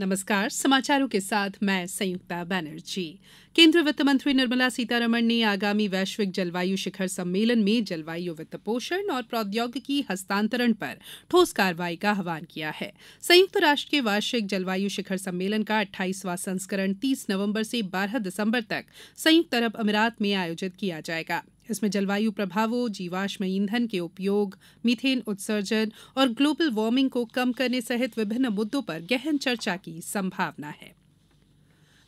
नमस्कार समाचारों के साथ मैं संयुक्ता बैनर्जी केंद्रीय वित्त मंत्री निर्मला सीतारमण ने आगामी वैश्विक जलवायु शिखर सम्मेलन में जलवायु वित्त पोषण और प्रौद्योगिकी हस्तांतरण पर ठोस कार्रवाई का आह्वान किया है संयुक्त राष्ट्र के वार्षिक जलवायु शिखर सम्मेलन का अट्ठाईसवां संस्करण तीस नवम्बर से बारह दिसंबर तक संयुक्त अरब अमीरात में आयोजित किया जाएगा इसमें जलवायु प्रभावों जीवाश्म ईंधन के उपयोग मीथेन उत्सर्जन और ग्लोबल वार्मिंग को कम करने सहित विभिन्न मुद्दों पर गहन चर्चा की संभावना है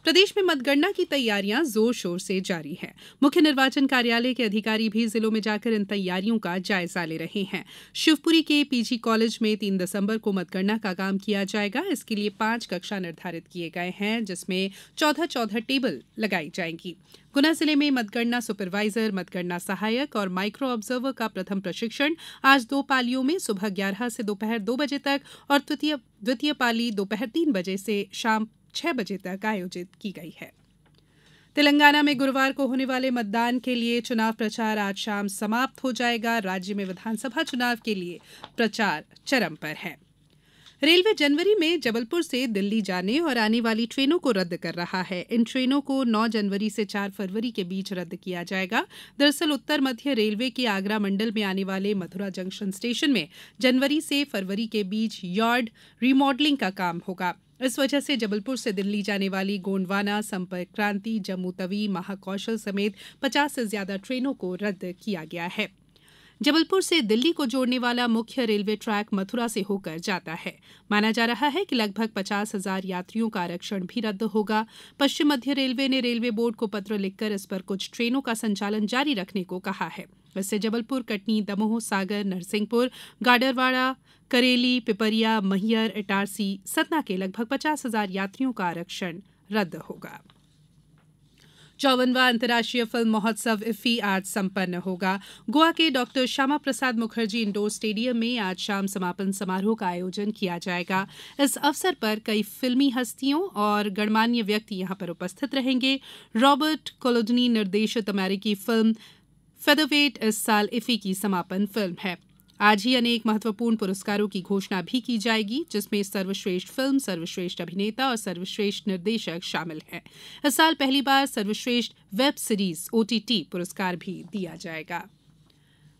प्रदेश में मतगणना की तैयारियां जोर शोर से जारी हैं मुख्य निर्वाचन कार्यालय के अधिकारी भी जिलों में जाकर इन तैयारियों का जायजा ले रहे हैं शिवपुरी के पीजी कॉलेज में तीन दिसंबर को मतगणना का काम किया जाएगा इसके लिए पांच कक्षा निर्धारित किए गए हैं जिसमें चौदह चौदह टेबल लगाई जाएंगी गुना जिले में मतगणना सुपरवाइजर मतगणना सहायक और माइक्रो ऑब्जर्वर का प्रथम प्रशिक्षण आज दो पालियों में सुबह ग्यारह से दोपहर दो बजे तक और द्वितीय द्वितीय पाली दोपहर तीन बजे से शाम छह बजे तक आयोजित की गई है तेलंगाना में गुरुवार को होने वाले मतदान के लिए चुनाव प्रचार आज शाम समाप्त हो जाएगा राज्य में विधानसभा चुनाव के लिए प्रचार चरम पर है रेलवे जनवरी में जबलपुर से दिल्ली जाने और आने वाली ट्रेनों को रद्द कर रहा है इन ट्रेनों को 9 जनवरी से 4 फरवरी के बीच रद्द किया जाएगा दरअसल उत्तर मध्य रेलवे के आगरा मंडल में आने वाले मथुरा जंक्शन स्टेशन में जनवरी से फरवरी के बीच यार्ड रिमॉडलिंग का काम होगा इस वजह से जबलपुर से दिल्ली जाने वाली गोंडवाना संपर्क क्रांति जम्मू तवी महाकौशल समेत पचास से ज्यादा ट्रेनों को रद्द किया गया है जबलपुर से दिल्ली को जोड़ने वाला मुख्य रेलवे ट्रैक मथुरा से होकर जाता है माना जा रहा है कि लगभग पचास हजार यात्रियों का आरक्षण भी रद्द होगा पश्चिम मध्य रेलवे ने रेलवे बोर्ड को पत्र लिखकर इस पर कुछ ट्रेनों का संचालन जारी रखने को कहा है इससे जबलपुर कटनी दमोह सागर नरसिंहपुर गाडरवाड़ा करेली पिपरिया महियर इटारसी सतना के लगभग पचास हजार यात्रियों का आरक्षण रद्द होगा चौवनवा अंतर्राष्ट्रीय फिल्म महोत्सव इफ्फी आज संपन्न होगा गोवा के डॉ श्यामा प्रसाद मुखर्जी इंडोर स्टेडियम में आज शाम समापन समारोह का आयोजन किया जाएगा इस अवसर पर कई फिल्मी हस्तियों और गणमान्य व्यक्ति यहां पर उपस्थित रहेंगे रॉबर्ट कोलोडनी निर्देशित अमेरिकी फिल्म फेदरवेट इस साल इफी की समापन फिल्म है आज ही अनेक महत्वपूर्ण पुरस्कारों की घोषणा भी की जाएगी जिसमें सर्वश्रेष्ठ फिल्म सर्वश्रेष्ठ अभिनेता और सर्वश्रेष्ठ निर्देशक शामिल हैं इस साल पहली बार सर्वश्रेष्ठ वेब सीरीज ओटीटी पुरस्कार भी दिया जाएगा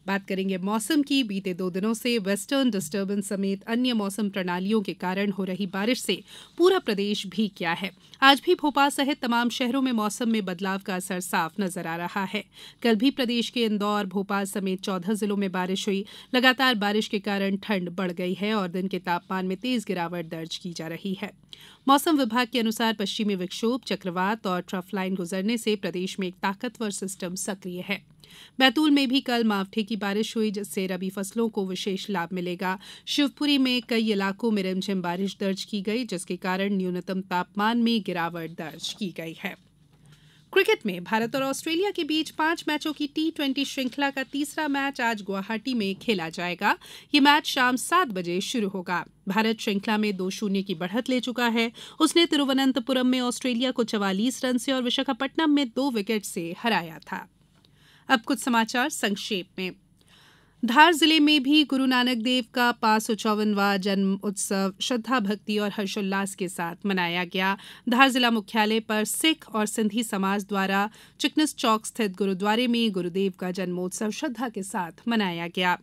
बात करेंगे मौसम की बीते दो दिनों से वेस्टर्न डिस्टर्बेंस समेत अन्य मौसम प्रणालियों के कारण हो रही बारिश से पूरा प्रदेश भी क्या है आज भी भोपाल सहित तमाम शहरों में मौसम में बदलाव का असर साफ नजर आ रहा है कल भी प्रदेश के इंदौर भोपाल समेत चौदह जिलों में बारिश हुई लगातार बारिश के कारण ठंड बढ़ गई है और दिन के तापमान में तेज गिरावट दर्ज की जा रही है मौसम विभाग के अनुसार पश्चिमी विक्षोभ चक्रवात और ट्रफ लाइन गुजरने से प्रदेश में एक ताकतवर सिस्टम सक्रिय है बैतूल में भी कल मावठे की बारिश हुई जिससे रबी फसलों को विशेष लाभ मिलेगा शिवपुरी में कई इलाकों में रिमझिम बारिश दर्ज की गई जिसके कारण न्यूनतम तापमान में गिरावट दर्ज की गई है क्रिकेट में भारत और ऑस्ट्रेलिया के बीच पांच मैचों की टी ट्वेंटी श्रृंखला का तीसरा मैच आज गुवाहाटी में खेला जाएगा ये मैच शाम सात बजे शुरू होगा भारत श्रृंखला में दो शून्य की बढ़त ले चुका है उसने तिरुवनंतपुरम में ऑस्ट्रेलिया को चवालीस रन से और विशाखापट्टनम में दो विकेट से हराया था अब कुछ समाचार संक्षेप में धार जिले में भी गुरु नानक देव का पांच सौ चौवनवा जन्म उत्सव श्रद्धा भक्ति और हर्षोल्लास के साथ मनाया गया धार जिला मुख्यालय पर सिख और सिंधी समाज द्वारा चिकनस चौक स्थित गुरुद्वारे में गुरुदेव का जन्मोत्सव श्रद्धा के साथ मनाया गया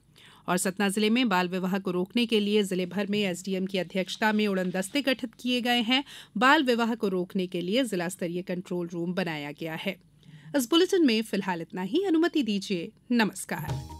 और सतना जिले में बाल विवाह को रोकने के लिए जिले भर में एसडीएम की अध्यक्षता में उड़न दस्ते गठित किए गए हैं बाल विवाह को रोकने के लिए जिला स्तरीय कंट्रोल रूम बनाया गया है इस बुलेटिन में फिलहाल इतना ही अनुमति दीजिए नमस्कार